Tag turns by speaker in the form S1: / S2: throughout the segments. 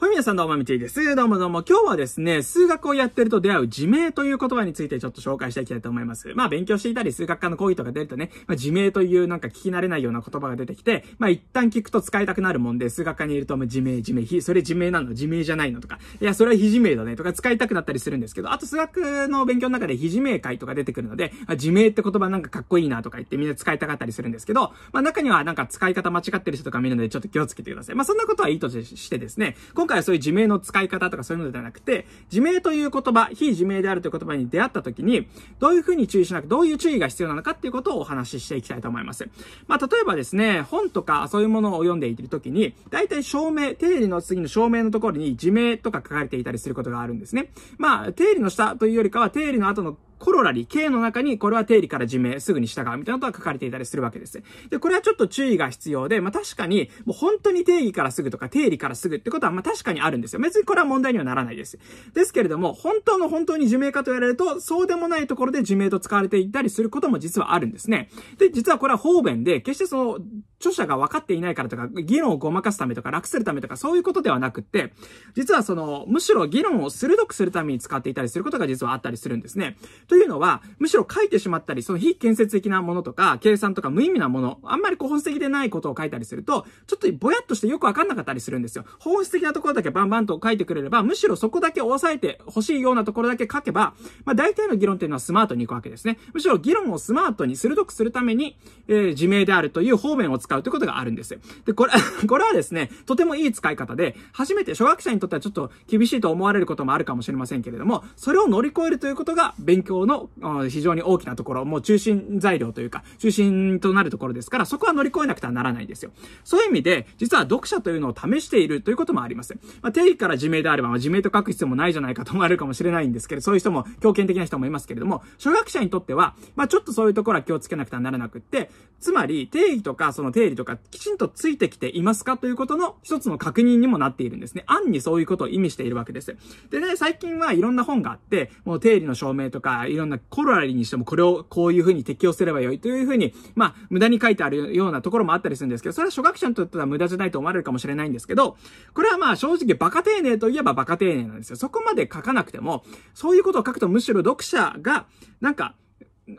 S1: ほいみなさんどうもみちいです。どうもどうも。今日はですね、数学をやってると出会う自明という言葉についてちょっと紹介していきたいと思います。まあ勉強していたり、数学科の講義とか出るとね、まあ自明というなんか聞き慣れないような言葉が出てきて、まあ一旦聞くと使いたくなるもんで、数学科にいるともう自明、自明、非、それ自明なの自明じゃないのとか、いや、それは非自明だねとか使いたくなったりするんですけど、あと数学の勉強の中で非自明会とか出てくるので、まあ自明って言葉なんかかっこいいなとか言ってみんな使いたかったりするんですけど、まあ中にはなんか使い方間違ってる人とか見るのでちょっと気をつけてください。まあそんなことはいいとしてですね、今回はそういう自明の使い方とかそういうのではなくて、自明という言葉、非自明であるという言葉に出会った時に、どういうふうに注意しなく、どういう注意が必要なのかっていうことをお話ししていきたいと思います。まあ、例えばですね、本とかそういうものを読んでいる時に、大体証明、定理の次の証明のところに自明とか書かれていたりすることがあるんですね。まあ、定理の下というよりかは、定理の後のコロラリ、系の中に、これは定理から自明、すぐに従う、みたいなことが書かれていたりするわけです。で、これはちょっと注意が必要で、まあ、確かに、もう本当に定義からすぐとか、定理からすぐってことは、まあ、確かにあるんですよ。別にこれは問題にはならないです。ですけれども、本当の本当に自明かと言われると、そうでもないところで自明と使われていたりすることも実はあるんですね。で、実はこれは方便で、決してその、著者が分かっていないからとか、議論をごまかすためとか、楽するためとか、そういうことではなくって、実はその、むしろ議論を鋭くするために使っていたりすることが実はあったりするんですね。というのは、むしろ書いてしまったり、その非建設的なものとか、計算とか無意味なもの、あんまりこう本質的でないことを書いたりすると、ちょっとぼやっとしてよくわかんなかったりするんですよ。本質的なところだけバンバンと書いてくれれば、むしろそこだけ押さえて欲しいようなところだけ書けば、まあ大体の議論っていうのはスマートに行くわけですね。むしろ議論をスマートに鋭くするために、えー、自明であるという方面を使使うということがあるんですよ。で、これ、これはですね、とてもいい使い方で、初めて初学者にとってはちょっと厳しいと思われることもあるかもしれませんけれども、それを乗り越えるということが勉強の非常に大きなところ、もう中心材料というか、中心となるところですから、そこは乗り越えなくてはならないんですよ。そういう意味で、実は読者というのを試しているということもあります。まあ、定義から自明であれば、まあ、自明と書く必要もないじゃないかと思われるかもしれないんですけど、そういう人も、強権的な人もいますけれども、初学者にとっては、まあ、ちょっとそういうところは気をつけなくてはならなくって、つまり、定義とか、その定定理とかきちんとついてきていますかということの一つの確認にもなっているんですね。暗にそういうことを意味しているわけです。でね、最近はいろんな本があって、もう定理の証明とか、いろんなコロラリーにしてもこれをこういう風に適用すればよいという風に、まあ、無駄に書いてあるようなところもあったりするんですけど、それは初学者にとっては無駄じゃないと思われるかもしれないんですけど、これはまあ正直バカ丁寧といえばバカ丁寧なんですよ。そこまで書かなくても、そういうことを書くとむしろ読者が、なんか、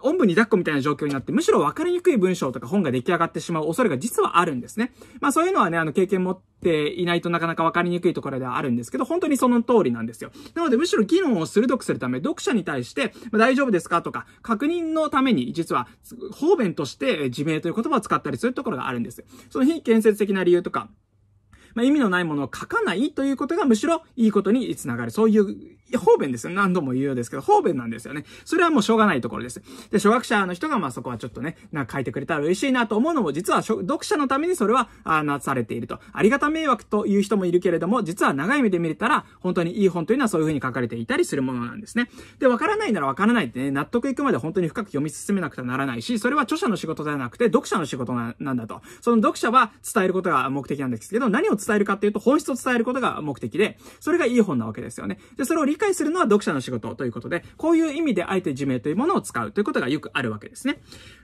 S1: おんぶに抱っこみたいな状況になって、むしろ分かりにくい文章とか本が出来上がってしまう恐れが実はあるんですね。まあそういうのはね、あの経験持っていないとなかなか分かりにくいところではあるんですけど、本当にその通りなんですよ。なのでむしろ議論を鋭くするため、読者に対して、まあ、大丈夫ですかとか、確認のために、実は、方便として自明という言葉を使ったりするところがあるんです。その非建設的な理由とか、まあ、意味のないものを書かないということがむしろいいことにつながる。そういう方便ですよ。何度も言うようですけど、方便なんですよね。それはもうしょうがないところです。で、初学者の人が、まあそこはちょっとね、なんか書いてくれたら嬉しいなと思うのも、実は読者のためにそれは、あなされていると。ありがた迷惑という人もいるけれども、実は長い目で見れたら、本当にいい本というのはそういうふうに書かれていたりするものなんですね。で、わからないならわからないってね、納得いくまで本当に深く読み進めなくてはならないし、それは著者の仕事ではなくて、読者の仕事なんだと。その読者は伝えることが目的なんですけど、何を伝えるかっていうと、本質を伝えることが目的で、それがいい本なわけですよね。で、それを理解するのは読者の仕事ということで、こういう意味であえて自明というものを使うということがよくあるわけですね。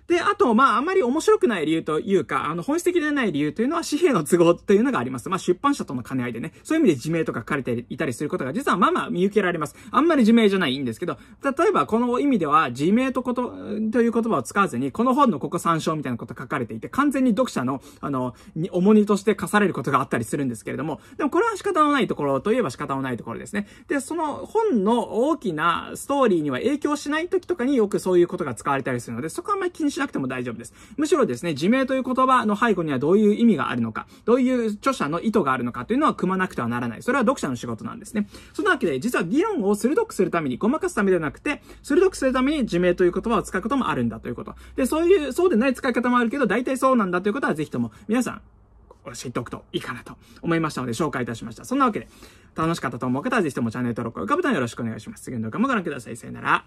S1: で、あと、まあ、あんまり面白くない理由というか、あの、本質的でない理由というのは紙幣の都合というのがあります。まあ、出版社との兼ね合いでね、そういう意味で自明とか書かれていたりすることが、実はまあまあ見受けられます。あんまり自明じゃないんですけど、例えばこの意味では、自明とこと、という言葉を使わずに、この本のここ参照みたいなこと書かれていて、完全に読者の、あの、に重荷として課されることがあったりするんですけれども、でもこれは仕方のないところといえば仕方のないところですね。で、その本の大きなストーリーには影響しない時とかによくそういうことが使われたりするので、そこはあんまり気にししなくても大丈夫です。むしろですね、自明という言葉の背後にはどういう意味があるのか、どういう著者の意図があるのかというのは組まなくてはならない。それは読者の仕事なんですね。そのわけで、実は議論を鋭くするために、ごまかすためではなくて、鋭くするために自明という言葉を使うこともあるんだということ。で、そういう、そうでない使い方もあるけど、大体そうなんだということはぜひとも、皆さん、知っておくといいかなと思いましたので紹介いたしました。そんなわけで、楽しかったと思う方はぜひともチャンネル登録、評価ボタンよろしくお願いします。次の動画もご覧ください。さよなら。